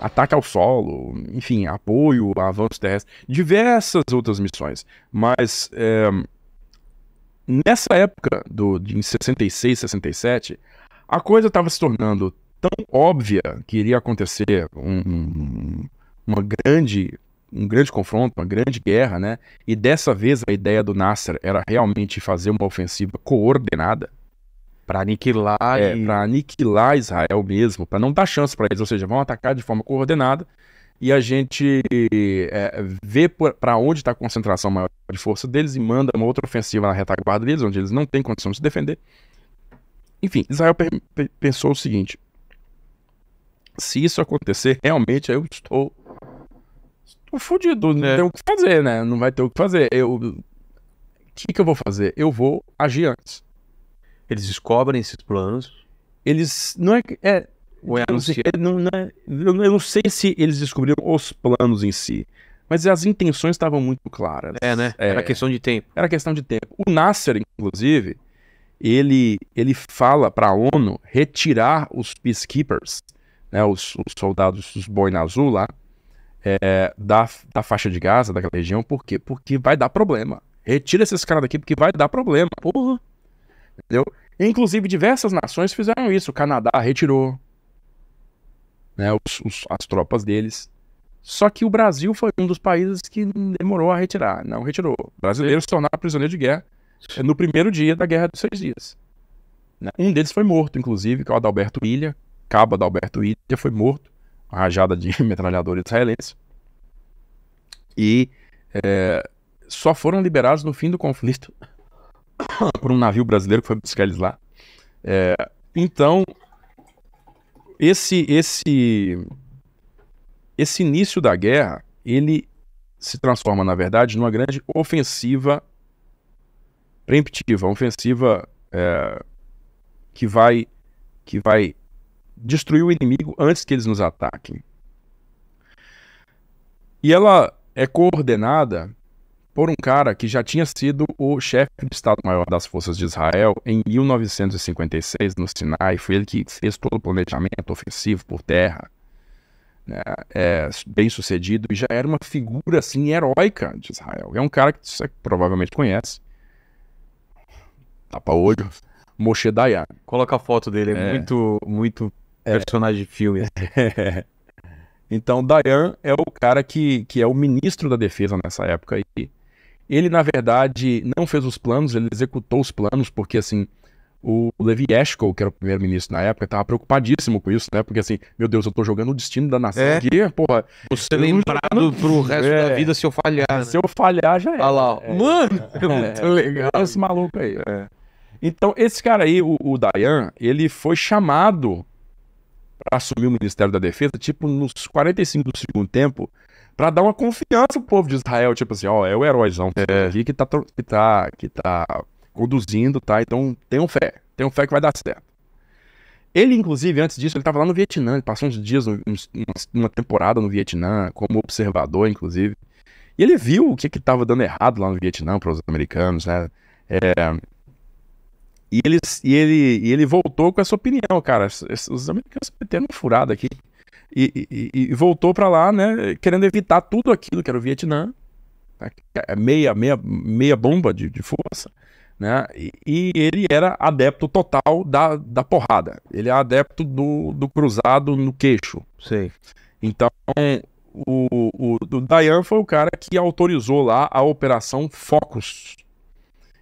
ataque ao solo, enfim, apoio a avanço terrestre, diversas outras missões. Mas é, nessa época, do, de 66, 67, a coisa estava se tornando tão óbvia que iria acontecer um, um, uma grande um grande confronto, uma grande guerra, né? E dessa vez a ideia do Nasser era realmente fazer uma ofensiva coordenada. Para aniquilar. É, e... para aniquilar Israel mesmo, para não dar chance para eles. Ou seja, vão atacar de forma coordenada e a gente é, vê para onde está a concentração maior de força deles e manda uma outra ofensiva na retaguarda deles, onde eles não têm condição de se defender. Enfim, Israel pe pe pensou o seguinte: se isso acontecer, realmente eu estou. Estou fodido, né? não é. tem o que fazer, né? Não vai ter o que fazer. Eu. O que, que eu vou fazer? Eu vou agir antes. Eles descobrem esses planos. Eles. Não é. é ou é assim, Não, não é, eu não sei se eles descobriram os planos em si. Mas as intenções estavam muito claras. É, né? É, era questão de tempo. Era questão de tempo. O Nasser, inclusive, ele, ele fala para a ONU retirar os peacekeepers, né, os, os soldados dos boina azul lá, é, da, da faixa de Gaza, daquela região. Por quê? Porque vai dar problema. Retira esses caras daqui porque vai dar problema. Porra entendeu? Inclusive, diversas nações fizeram isso. O Canadá retirou né, os, os, as tropas deles. Só que o Brasil foi um dos países que demorou a retirar. Não retirou. Brasileiros se tornaram prisioneiros de guerra eh, no primeiro dia da Guerra dos Seis Dias. Né? Um deles foi morto, inclusive, que é o Adalberto Ilha. Cabo Adalberto Ilha foi morto. Uma rajada de metralhadora israelense. E é, só foram liberados no fim do conflito por um navio brasileiro que foi buscar eles lá. É, então, esse, esse, esse início da guerra, ele se transforma, na verdade, numa grande ofensiva preemptiva, ofensiva é, que, vai, que vai destruir o inimigo antes que eles nos ataquem. E ela é coordenada por um cara que já tinha sido o chefe de Estado-Maior das Forças de Israel em 1956, no Sinai. Foi ele que fez todo o planejamento ofensivo por terra, né? é, bem sucedido, e já era uma figura assim heróica de Israel. É um cara que você provavelmente conhece. Tapa-olho. Moshe Dayan. Coloca a foto dele, é, é. muito, muito é. personagem de filme. Então, Dayan é o cara que, que é o ministro da defesa nessa época e ele, na verdade, não fez os planos, ele executou os planos, porque assim, o Levi Eshkol, que era o primeiro-ministro na época, estava preocupadíssimo com isso, né? Porque assim, meu Deus, eu estou jogando o destino da nação é. aqui, porra. Você eu lembrado para o resto é. da vida se eu falhar. Né? Se eu falhar, já é. Olha lá, é. mano, é. Tá legal. Esse maluco aí. É. Então, esse cara aí, o, o Dayan, ele foi chamado para assumir o Ministério da Defesa, tipo, nos 45 do segundo tempo, para dar uma confiança ao povo de Israel, tipo assim, ó, é o heróizão é. aqui que tá, que, tá, que tá conduzindo, tá? Então tenham fé, tenham fé que vai dar certo. Ele, inclusive, antes disso, ele estava lá no Vietnã, ele passou uns dias, uma temporada no Vietnã, como observador, inclusive. E ele viu o que estava dando errado lá no Vietnã para os americanos, né? É... E, ele, e, ele, e ele voltou com essa opinião, cara. Os, americanos estão uma furada aqui. E, e, e voltou para lá, né? Querendo evitar tudo aquilo que era o Vietnã, né, é, é meia, meia, meia bomba de, de força, né? E, e, ele era adepto total da, da porrada. Ele é adepto do, do cruzado no queixo. Sei. Então, o, o, o Dayan foi o cara que autorizou lá a Operação Focus,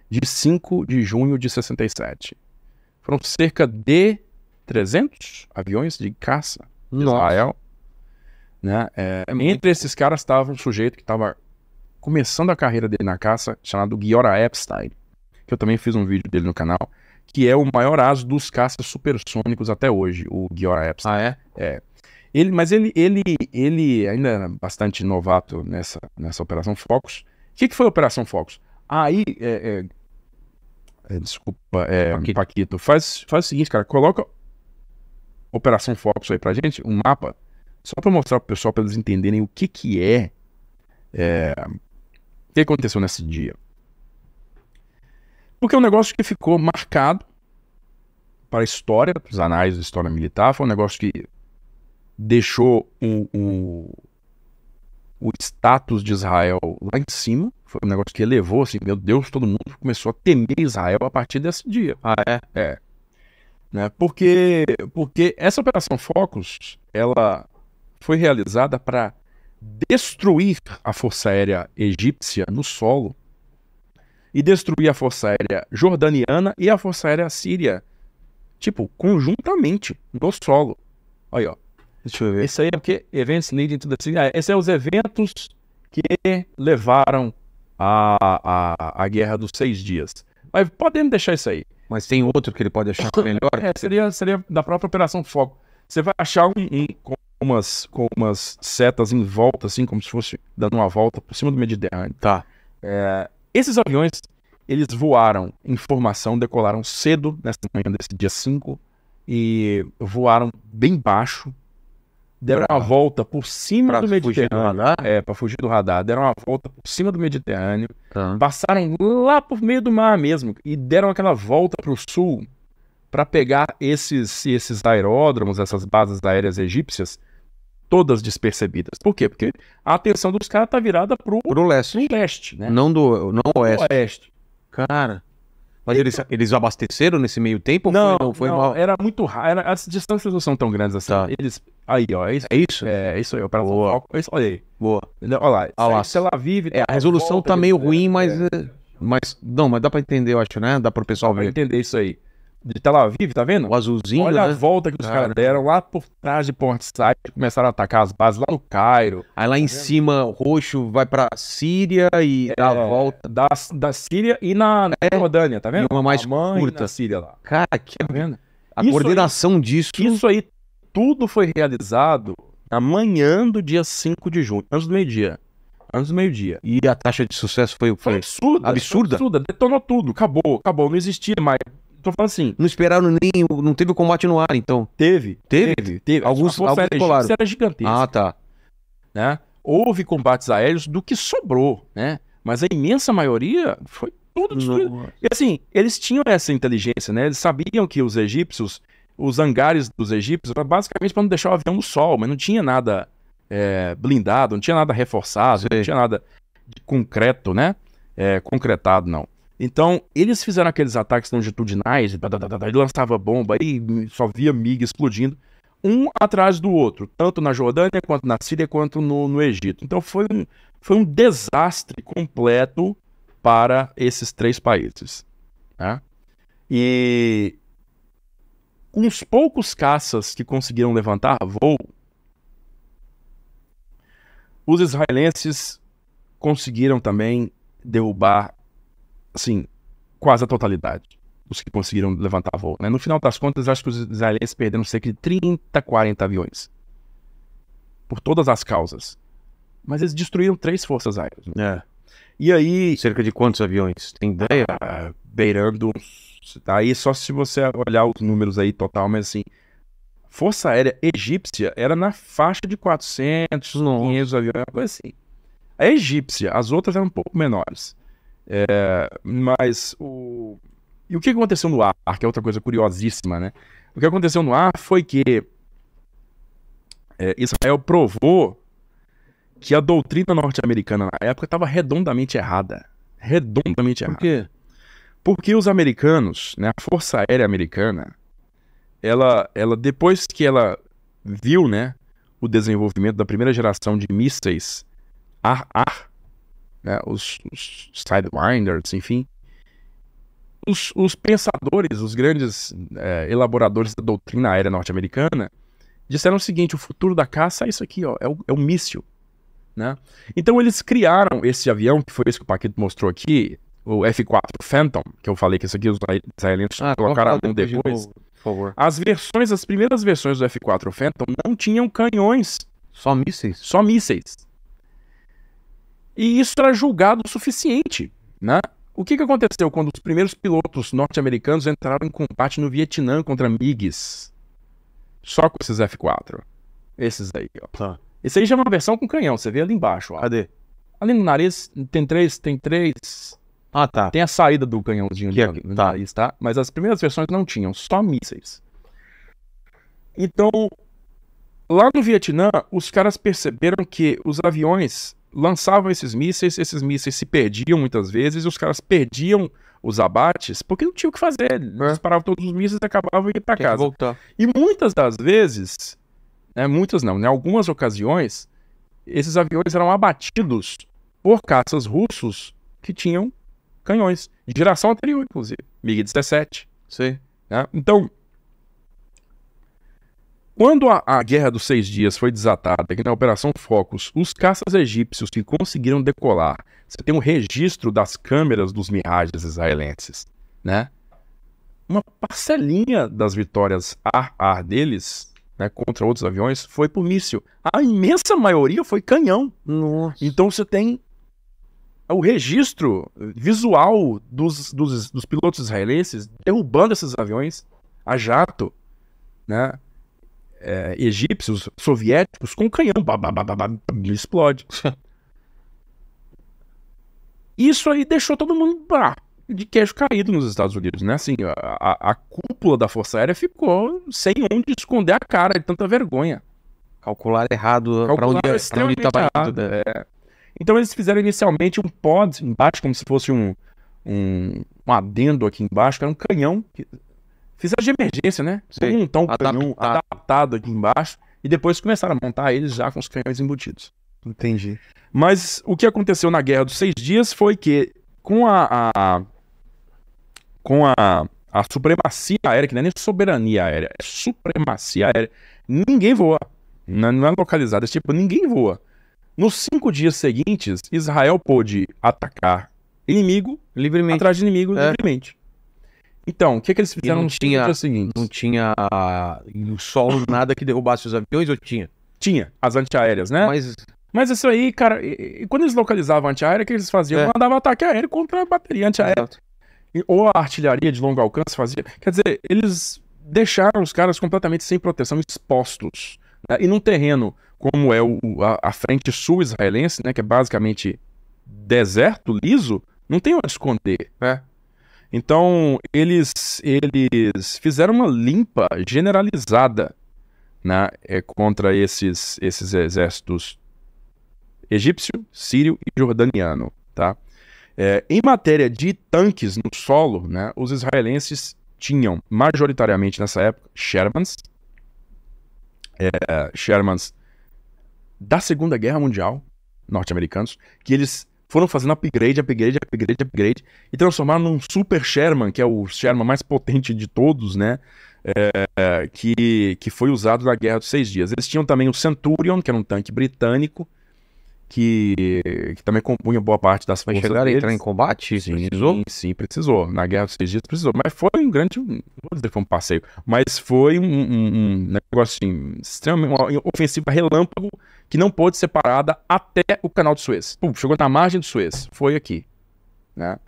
de 5 de junho de 67. Foram cerca de 300 aviões de caça Israel. Né? É, entre esses caras estava um sujeito que estava começando a carreira dele na caça, chamado Giora Epstein, que eu também fiz um vídeo dele no canal, que é o maior aso dos caças supersônicos até hoje, o Giora Epstein. Ah, é? É. Ele, mas ele, ele, ele ainda era bastante novato nessa, nessa Operação Focus. O que, que foi a Operação Focus? Aí, é, é, é desculpa, é, Paquito. Paquito, faz, faz o seguinte, cara, coloca Operação Focus aí pra gente, um mapa, só para mostrar pro pessoal, para eles entenderem o que que é, é o que aconteceu nesse dia. Porque é um negócio que ficou marcado para a história, para os anais da história militar, foi um negócio que deixou o o o status de Israel lá em cima, foi um negócio que elevou, assim, meu Deus, todo mundo começou a temer Israel a partir desse dia. Ah, é? É. Né? Porque, porque essa operação Focus ela foi realizada para destruir a Força Aérea Egípcia no solo e destruir a Força Aérea Jordaniana e a Força Aérea Síria, tipo, conjuntamente no solo. Aí, ó. Deixa eu ver. Esse aí é o que? Events leading to the Syria. Ah, Esses são é os eventos que levaram a a à Guerra dos Seis Dias. Mas podemos deixar isso aí. Mas tem outro que ele pode achar melhor? É, seria, seria da própria operação foco. Você vai achar um, com, umas, com umas setas em volta, assim, como se fosse dando uma volta por cima do Mediterrâneo. Tá. É, esses aviões, eles voaram em formação, decolaram cedo nessa manhã desse dia 5 e voaram bem baixo, deram pra... uma volta por cima pra do Mediterrâneo. Do é, para fugir do radar. Deram uma volta por cima do Mediterrâneo. Tá. Passaram lá por meio do mar mesmo. E deram aquela volta para o sul para pegar esses, esses aeródromos, essas bases aéreas egípcias, todas despercebidas. Por quê? Porque a atenção dos caras tá virada pro, pro leste. leste né? Não do não oeste. oeste. Cara. Mas eles, eles abasteceram nesse meio tempo? Não, foi, não, foi não era muito raro. As distâncias não são tão grandes assim. Tá. Eles. Aí, ó. É isso? É isso, é, é isso aí. Boa. É isso, olha aí. Boa. Olha lá. Olha lá. Se ela vive. É, a tá, resolução volta, tá meio né? ruim, mas. É. é. Mas. Não, mas dá pra entender, eu acho, né? Dá pro pessoal dá ver. entender isso aí de Tel Aviv, tá vendo? O azulzinho. Olha né? a volta que os caras deram lá por trás de Port Said, começaram a atacar as bases lá no Cairo. Aí lá tá em vendo? cima, roxo vai pra Síria e é, dá a é, volta. Da, da Síria e na, na é. Jordânia, tá vendo? E uma mais curta. Síria lá. Cara, que tá vendo? A isso coordenação aí, disso. Isso aí, tudo foi realizado amanhã do dia 5 de junho, antes do meio-dia antes do meio-dia. E a taxa de sucesso foi, foi, foi absurda, absurda. Absurda, detonou tudo, acabou, acabou, não existia mais Tô falando assim, não esperaram nem. Não teve combate no ar, então. Teve. Teve? Teve. teve. Alguns, alguns era, era gigantesca. Ah, tá. Né? Houve combates aéreos do que sobrou, né? Mas a imensa maioria foi tudo destruído. Nossa. E assim, eles tinham essa inteligência, né? Eles sabiam que os egípcios, os hangares dos egípcios, era basicamente para não deixar o avião no sol, mas não tinha nada é, blindado, não tinha nada reforçado, Sim. não tinha nada de concreto, né? É, concretado, não. Então, eles fizeram aqueles ataques longitudinais, e lançava bomba, e só via MIG explodindo, um atrás do outro, tanto na Jordânia, quanto na Síria, quanto no, no Egito. Então, foi um, foi um desastre completo para esses três países. Né? E os poucos caças que conseguiram levantar voo, os israelenses conseguiram também derrubar assim, quase a totalidade os que conseguiram levantar voo. Né? No final das contas, acho que os israelenses perderam cerca de 30, 40 aviões. Por todas as causas. Mas eles destruíram três forças aéreas. Né? É. E aí. Cerca de quantos aviões? Tem ideia? Ah, beirando. Aí só se você olhar os números aí total, mas assim. Força Aérea Egípcia era na faixa de 400, Nossa. 500 aviões, uma coisa assim. A egípcia, as outras eram um pouco menores. É, mas o. E o que aconteceu no ar, que é outra coisa curiosíssima, né? O que aconteceu no ar foi que é, Israel provou que a doutrina norte-americana na época estava redondamente errada. Redondamente errada. Por quê? Porque os americanos, né, a Força Aérea Americana, ela, ela depois que ela viu, né, o desenvolvimento da primeira geração de mísseis ar-ar, né, os, os sidewinders, enfim, os, os, pensadores, os grandes é, elaboradores da doutrina aérea norte-americana, disseram o seguinte: o futuro da caça é isso aqui, ó, é o, é o míssil. Né? Então eles criaram esse avião, que foi esse que o Paquito mostrou aqui, o F-4 Phantom, que eu falei que isso aqui os israelenses ah, colocaram um depois. depois. De novo, por favor. As versões, as primeiras versões do F-4 Phantom não tinham canhões. Só mísseis? Só mísseis. E isso era julgado o suficiente, né? O que, que aconteceu quando os primeiros pilotos norte-americanos entraram em combate no Vietnã contra MiGs? Só com esses F4. Esses aí, ó. Tá. Esse aí já é uma versão com canhão, você vê ali embaixo, ó. Cadê? Ali no nariz tem três, tem três. Ah, tá. Tem a saída do canhãozinho que é ali é, no tá. nariz, tá? Mas as primeiras versões não tinham, só mísseis. Então, lá no Vietnã, os caras perceberam que os aviões lançavam esses mísseis, esses mísseis se perdiam muitas vezes, os caras perdiam os abates porque não tinha o que fazer. É. paravam todos os mísseis e acabavam indo para casa. Voltar. E muitas das vezes, né, muitas não, em né, algumas ocasiões, esses aviões eram abatidos por caças russos que tinham canhões, de geração anterior, inclusive, MiG-17. Sim. Né? Então, quando a, a, Guerra dos Seis Dias foi desatada, que na Operação Focus, os caças egípcios que conseguiram decolar, você tem um registro das câmeras dos mirages israelenses, né? Uma parcelinha das vitórias ar-ar deles, né, contra outros aviões, foi por míssil. A imensa maioria foi canhão. Nossa. Então você tem o registro visual dos, dos, dos pilotos israelenses derrubando esses aviões a jato, né? é, egípcios, soviéticos, com canhão. Babababá, explode. Isso aí deixou todo mundo de queijo caído nos Estados Unidos, né? Assim, a, a, cúpula da Força Aérea ficou sem onde esconder a cara de tanta vergonha. Calcular errado para onde estava indo. Né? É. Então eles fizeram inicialmente um pod embaixo, como se fosse um, um, um adendo aqui embaixo, que era um canhão que fizeram de emergência, né? Sim. um adaptado. adaptado aqui embaixo e depois começaram a montar eles já com os canhões embutidos. Entendi. Mas o que aconteceu na Guerra dos Seis Dias foi que com a, a com a, a supremacia aérea, que não é nem soberania aérea, é supremacia aérea, ninguém voa. Não é localizado É tipo, ninguém voa. Nos cinco dias seguintes, Israel pôde atacar inimigo livremente. atrás de inimigo é. livremente. Então, o que, é que eles fizeram não tinha, no seguinte? Não tinha ah, no solo nada que derrubasse os aviões ou tinha? Tinha, as antiaéreas, né? Mas mas isso aí, cara, e, e quando eles localizavam antiaérea, o que eles faziam? É. Mandavam ataque aéreo contra a bateria antiaérea. E, ou a artilharia de longo alcance fazia. Quer dizer, eles deixaram os caras completamente sem proteção, expostos. Né? E num terreno como é o, a, a, frente sul israelense, né, que é basicamente deserto, liso, não tem onde esconder. É. Então, eles, eles fizeram uma limpa generalizada né, é, contra esses, esses exércitos egípcio, sírio e jordaniano. Tá? É, em matéria de tanques no solo, né, os israelenses tinham majoritariamente nessa época Shermans, é, Shermans da Segunda Guerra Mundial norte-americanos, que eles foram fazendo upgrade, upgrade, upgrade, upgrade, e transformaram num Super Sherman, que é o Sherman mais potente de todos, né? É, é que, que foi usado na Guerra dos Seis Dias. Eles tinham também o Centurion, que era um tanque britânico, que, que também compunha boa parte das faixas. Chegaram a entrar em combate? Sim, precisou? Sim, sim, precisou. Na Guerra dos Seis Dias precisou. Mas foi um grande. Vou dizer foi um passeio. Mas foi um, um, um negócio assim, extremamente. Uma ofensiva relâmpago que não pôde ser parada até o canal de Suez. Pum, chegou na margem do Suez. Foi aqui. Né?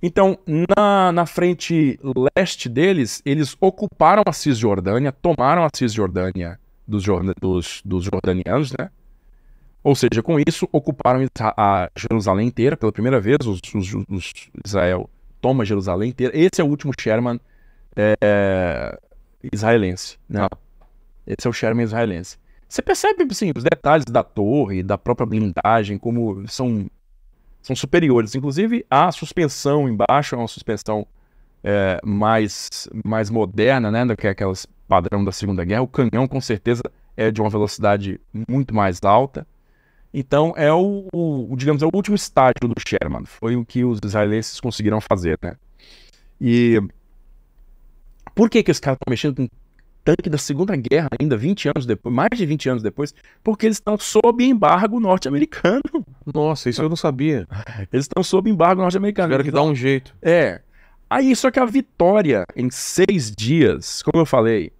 Então, na, na frente leste deles, eles ocuparam a Cisjordânia, tomaram a Cisjordânia dos, dos, dos jordanianos, né? Ou seja, com isso, ocuparam a Jerusalém inteira pela primeira vez. Os, os, os Israel toma Jerusalém inteira. Esse é o último Sherman é, israelense. Né? Esse é o Sherman israelense. Você percebe assim, os detalhes da torre, da própria blindagem, como são, são superiores. Inclusive, a suspensão embaixo é uma suspensão é, mais, mais moderna, né? Do que aquelas padrão da Segunda Guerra. O canhão, com certeza, é de uma velocidade muito mais alta. Então é o, o, digamos, é o último estágio do Sherman. Foi o que os israelenses conseguiram fazer, né? E por que que os caras estão mexendo com tanque da Segunda Guerra ainda 20 anos depois, mais de 20 anos depois, porque eles estão sob embargo norte-americano. Nossa, isso eu não sabia. Eles estão sob embargo norte-americano. Espero que dá um jeito. É. Aí, só que a vitória em seis dias, como eu falei,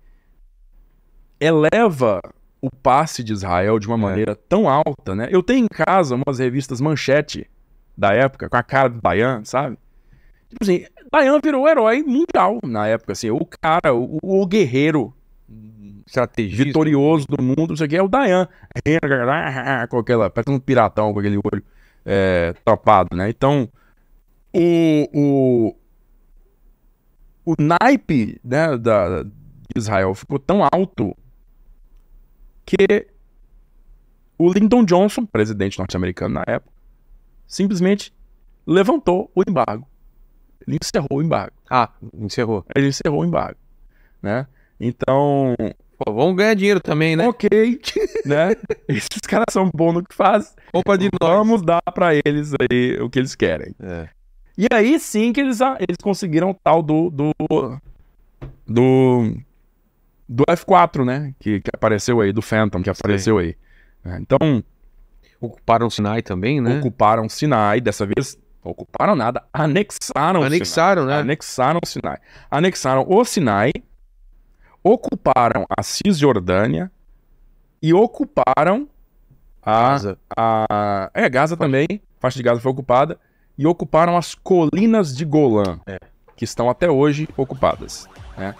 eleva o passe de Israel de uma é. maneira é. tão alta, né? Eu tenho em casa umas revistas manchete da época, com a cara do Dayan, sabe? Tipo assim, Dayan virou herói mundial na época, assim, o cara, o, o guerreiro vitorioso do mundo, isso aqui é o Dayan. Com aquela, parece um piratão com aquele olho é, tapado, né? Então, o, o, o naipe né, da, de Israel ficou tão alto que o Lyndon Johnson, presidente norte-americano na época, simplesmente levantou o embargo. Ele encerrou o embargo. Ah, encerrou. Ele encerrou o embargo, né? Então... Pô, vamos ganhar dinheiro também, né? Ok, né? Esses caras são bons no que fazem. Opa de Vamos nós. dar para eles aí o que eles querem. É. E aí sim que eles, eles conseguiram o tal do, do... do do F4, né? Que, que apareceu aí, do Phantom, que apareceu Sim. aí. É, então. Ocuparam Sinai também, né? Ocuparam Sinai, dessa vez. Ocuparam nada, anexaram Anexaram, Sinai, né? Anexaram o Sinai. Anexaram o Sinai, ocuparam a Cisjordânia e ocuparam a. Gaza. A, é, Gaza Foi. também. Faixa de Gaza foi ocupada. E ocuparam as colinas de Golã, é. que estão até hoje ocupadas. Né?